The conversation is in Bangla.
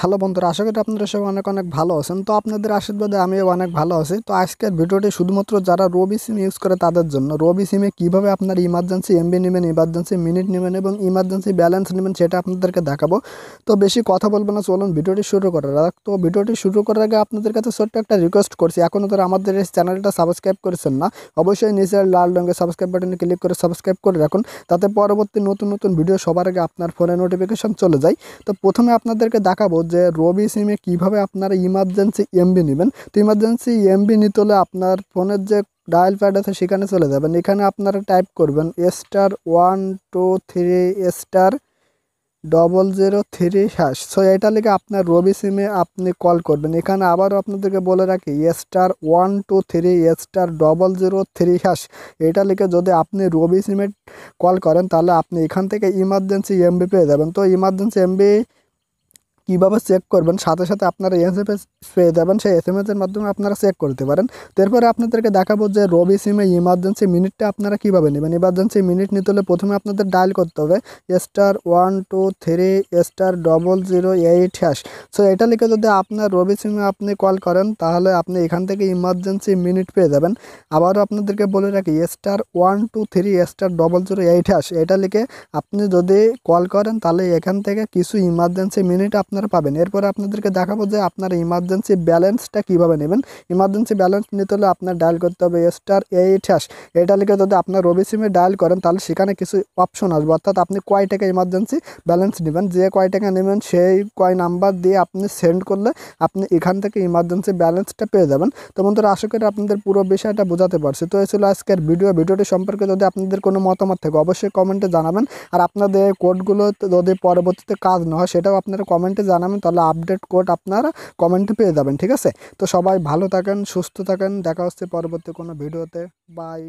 হ্যালো বন্ধুরা আশা করি আপনারা সবাই অনেক অনেক ভালো আছেন তো আপনাদের আশীর্বাদে আমিও অনেক ভালো আছি তো আজকের ভিডিওটি শুধুমাত্র যারা রবি সিম ইউজ করে তাদের জন্য রবি সিমে কীভাবে আপনার ইমার্জেন্সি এমবি নেবেন ইমার্জেন্সি মিনিট নেবেন এবং ইমার্জেন্সি ব্যালেন্স নেবেন সেটা আপনাদেরকে দেখাবো তো বেশি কথা বলবো না চলুন ভিডিওটি শুরু করার তো ভিডিওটি শুরু করার আগে আপনাদের কাছে ছোট্ট একটা রিকোয়েস্ট করছি এখনও তো আমাদের এই চ্যানেলটা সাবস্ক্রাইব করেছেন না অবশ্যই নিজের লাল রঙের সাবস্ক্রাইব বাটনে ক্লিক করে সাবস্ক্রাইব করে রাখুন তাতে পরবর্তী নতুন নতুন ভিডিও সবার আগে আপনার ফোনে নোটিফিকেশান চলে যায় তো প্রথমে আপনাদেরকে দেখাবো যে রবি সিমে কীভাবে আপনারা ইমার্জেন্সি এমবি নেবেন তো ইমার্জেন্সি এমবি নিতে হলে আপনার ফোনের যে ডায়াল প্যাড আছে সেখানে চলে যাবেন এখানে আপনারা টাইপ করবেন star one two three star double zero three hash so এটা লিখে আপনার রবি সিমে আপনি কল করবেন এখানে আবারও আপনাদেরকে বলে রাখি star one two three star double zero three hash এটা লিখে যদি আপনি রবি সিমে কল করেন তাহলে আপনি এখান থেকে ইমার্জেন্সি এমবি পেয়ে যাবেন তো ইমার্জেন্সি এমবি কীভাবে চেক করবেন সাথে সাথে আপনারা এস এম এস পেয়ে যাবেন সেই এস এম এসের মাধ্যমে আপনারা চেক করতে পারেন তারপরে আপনাদেরকে দেখাবো যে রবি সিমে ইমার্জেন্সি মিনিটটা আপনারা কীভাবে নেবেন ইমার্জেন্সি মিনিট নিতে হলে প্রথমে আপনাদের ডায়াল করতে হবে star one two three star double zero eight hash so এটা লিখে যদি আপনার রবি সিমে আপনি কল করেন তাহলে আপনি এখান থেকে ইমার্জেন্সি মিনিট পেয়ে যাবেন আবারও আপনাদেরকে বলে রাখি star one two three star double zero eight hash এটা লিখে আপনি যদি কল করেন তাহলে এখান থেকে কিছু ইমার্জেন্সি মিনিট আপনি আপনারা পাবেন এরপরে আপনাদেরকে দেখাবো যে আপনার ইমার্জেন্সি ব্যালেন্সটা কীভাবে নেবেন ইমার্জেন্সি ব্যালেন্স নিতে হলে আপনার ডায়াল করতে হবে স্টার এইট হ্যাশ এটা লিখে যদি আপনার রবি সিমে ডায়াল করেন তাহলে সেখানে কিছু অপশন আসবে অর্থাৎ আপনি কয় টাকা ইমার্জেন্সি ব্যালেন্স নেবেন যে কয় টাকা নেবেন সেই কয় নাম্বার দিয়ে আপনি সেন্ড করলে আপনি এখান থেকে ইমার্জেন্সি ব্যালেন্সটা পেয়ে যাবেন তো বন্ধুরা আশা করি আপনাদের পুরো বিষয়টা বোঝাতে পারছি তো এই ছিল আজকের ভিডিও ভিডিওটি সম্পর্কে যদি আপনাদের কোনো মতামত থাকে অবশ্যই কমেন্টে জানাবেন আর আপনাদের কোডগুলো যদি পরবর্তীতে কাজ না হয় সেটাও আপনারা কমেন্টে জানাবেন তাহলে আপডেট কোড আপনারা কমেন্টে পেয়ে যাবেন ঠিক আছে তো সবাই ভালো থাকেন সুস্থ থাকেন দেখা হচ্ছে পরবর্তী কোনো ভিডিওতে বাই